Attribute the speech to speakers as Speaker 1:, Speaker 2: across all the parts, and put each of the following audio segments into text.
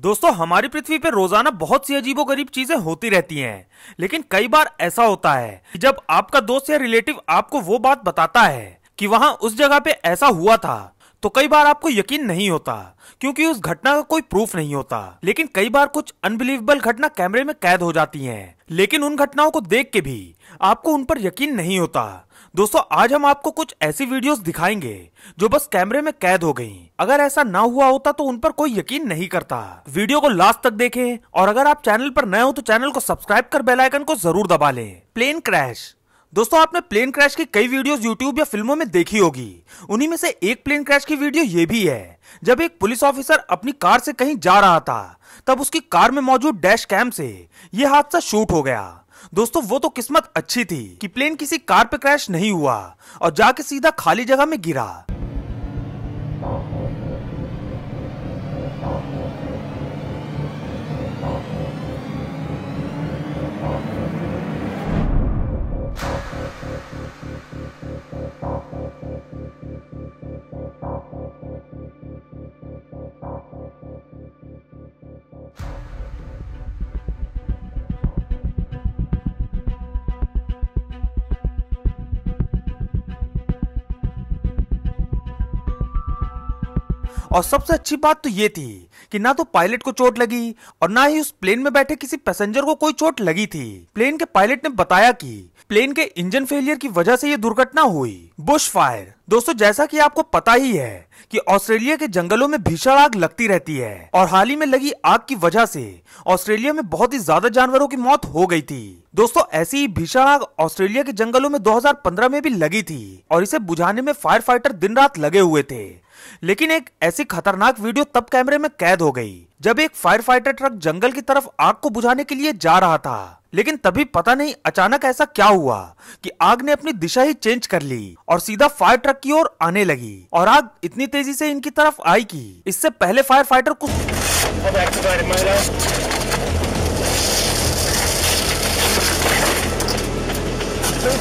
Speaker 1: दोस्तों हमारी पृथ्वी पर रोजाना बहुत सी अजीबो गरीब चीजें होती रहती हैं लेकिन कई बार ऐसा होता है कि जब आपका दोस्त या रिलेटिव आपको वो बात बताता है कि वहाँ उस जगह पे ऐसा हुआ था तो कई बार आपको यकीन नहीं होता क्योंकि उस घटना का कोई प्रूफ नहीं होता लेकिन कई बार कुछ अनबिलीवेबल घटना कैमरे में कैद हो जाती हैं लेकिन उन घटनाओं को देख के भी आपको उन पर यकीन नहीं होता दोस्तों आज हम आपको कुछ ऐसी वीडियोस दिखाएंगे जो बस कैमरे में कैद हो गई अगर ऐसा ना हुआ होता तो उन पर कोई यकीन नहीं करता वीडियो को लास्ट तक देखें और अगर आप चैनल पर नए हो तो चैनल को सब्सक्राइब कर बेलाइकन को जरूर दबा लें प्लेन क्रैश दोस्तों आपने प्लेन क्रैश की कई वीडियोस यूट्यूब या फिल्मों में देखी होगी उन्हीं में से एक प्लेन क्रैश की वीडियो ये भी है जब एक पुलिस ऑफिसर अपनी कार से कहीं जा रहा था तब उसकी कार में मौजूद डैश कैम से यह हादसा शूट हो गया दोस्तों वो तो किस्मत अच्छी थी कि प्लेन किसी कार पे क्रैश नहीं हुआ और जाके सीधा खाली जगह में गिरा और सबसे अच्छी बात तो ये थी कि ना तो पायलट को चोट लगी और ना ही उस प्लेन में बैठे किसी पैसेंजर को कोई चोट लगी थी प्लेन के पायलट ने बताया कि प्लेन के इंजन फेलियर की वजह से ये दुर्घटना हुई बुश फायर दोस्तों जैसा कि आपको पता ही है कि ऑस्ट्रेलिया के जंगलों में भीषण आग लगती रहती है और हाल ही में लगी आग की वजह से ऑस्ट्रेलिया में बहुत ही ज्यादा जानवरों की मौत हो गई थी दोस्तों ऐसी ही भीषण आग ऑस्ट्रेलिया के जंगलों में 2015 में भी लगी थी और इसे बुझाने में फायर फाइटर दिन रात लगे हुए थे लेकिन एक ऐसी खतरनाक वीडियो तब कैमरे में कैद हो गई जब एक फायर फाइटर ट्रक जंगल की तरफ आग को बुझाने के लिए जा रहा था लेकिन तभी पता नहीं अचानक ऐसा क्या हुआ कि आग ने अपनी दिशा ही चेंज कर ली और सीधा फायर ट्रक की ओर आने लगी और आग इतनी तेजी से इनकी तरफ आई कि इससे पहले फायर फाइटर कुछ वो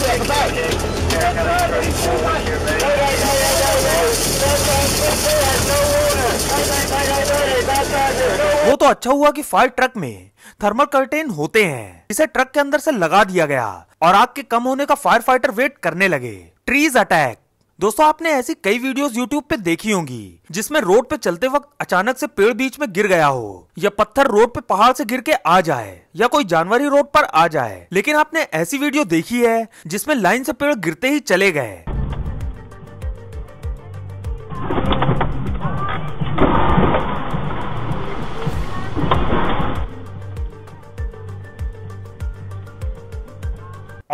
Speaker 1: तो अच्छा हुआ कि फायर ट्रक में थर्मल कर्टेन होते हैं इसे ट्रक के अंदर से लगा दिया गया और आग के कम होने का फायर फाइटर वेट करने लगे ट्रीज अटैक दोस्तों आपने ऐसी कई वीडियोस यूट्यूब पे देखी होंगी जिसमें रोड पे चलते वक्त अचानक से पेड़ बीच में गिर गया हो या पत्थर रोड पे पहाड़ से गिर के आ जाए या कोई जानवर ही रोड पर आ जाए लेकिन आपने ऐसी वीडियो देखी है जिसमें लाइन से पेड़ गिरते ही चले गए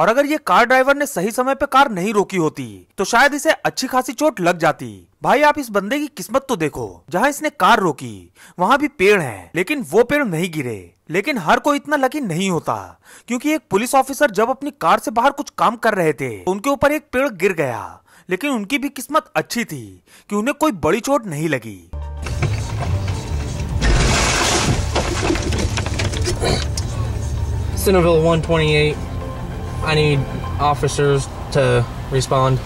Speaker 1: और अगर ये कार ड्राइवर ने सही समय पे कार नहीं रोकी होती तो शायद इसे अच्छी खासी चोट लग जाती भाई आप इस बंदे की किस्मत तो देखो जहाँ इसने कार रोकी वहाँ भी पेड़ है लेकिन वो पेड़ नहीं गिरे लेकिन हर कोई इतना लकी नहीं होता क्योंकि एक पुलिस ऑफिसर जब अपनी कार से बाहर कुछ काम कर रहे थे तो उनके ऊपर एक पेड़ गिर गया लेकिन उनकी भी किस्मत अच्छी थी कि उन्हें कोई बड़ी चोट नहीं लगी Centerville 128. I need officers to respond.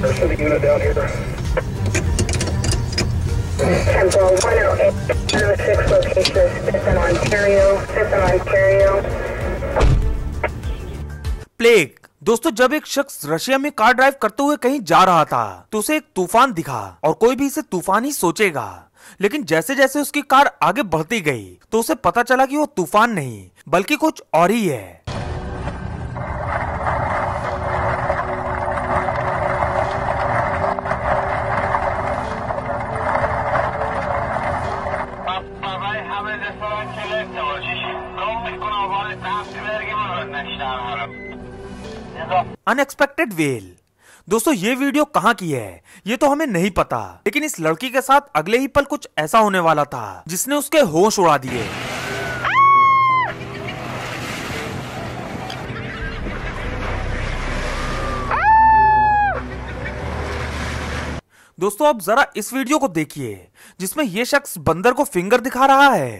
Speaker 1: There's a unit down here. 106 location, Ontario, Ontario. Plague. दोस्तों जब एक शख्स रशिया में कार ड्राइव करते हुए कहीं जा रहा था तो उसे एक तूफान दिखा और कोई भी इसे तूफान ही सोचेगा लेकिन जैसे जैसे उसकी कार आगे बढ़ती गई तो उसे पता चला कि वो तूफान नहीं बल्कि कुछ और ही है अनएक्सपेक्टेड वेल दोस्तों ये वीडियो कहाँ की है ये तो हमें नहीं पता लेकिन इस लड़की के साथ अगले ही पल कुछ ऐसा होने वाला था जिसने उसके होश उड़ा दिए दोस्तों आप जरा इस वीडियो को देखिए जिसमें ये शख्स बंदर को फिंगर दिखा रहा है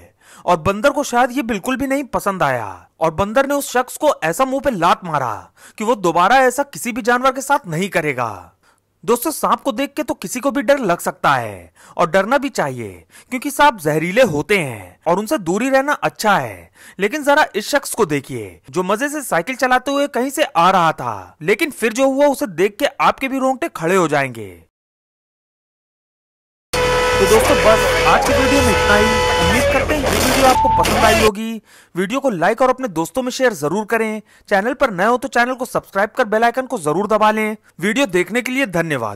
Speaker 1: और बंदर को शायद ये बिल्कुल भी नहीं पसंद आया और बंदर ने उस शख्स को ऐसा मुंह पे लात मारा कि वो दोबारा ऐसा किसी भी जानवर के साथ नहीं करेगा दोस्तों सांप को देख के तो किसी को भी डर लग सकता है और डरना भी चाहिए क्योंकि सांप जहरीले होते हैं और उनसे दूरी रहना अच्छा है लेकिन जरा इस शख्स को देखिए जो मजे से साइकिल चलाते हुए कहीं से आ रहा था लेकिन फिर जो हुआ उसे देख के आपके भी रोंगटे खड़े हो जाएंगे तो दोस्तों बस आज की वीडियो में इतना ही उम्मीद करते हैं ये वीडियो आपको पसंद आई होगी वीडियो को लाइक और अपने दोस्तों में शेयर जरूर करें चैनल पर नए हो तो चैनल को सब्सक्राइब कर बेलाइकन को जरूर दबा लें वीडियो देखने के लिए धन्यवाद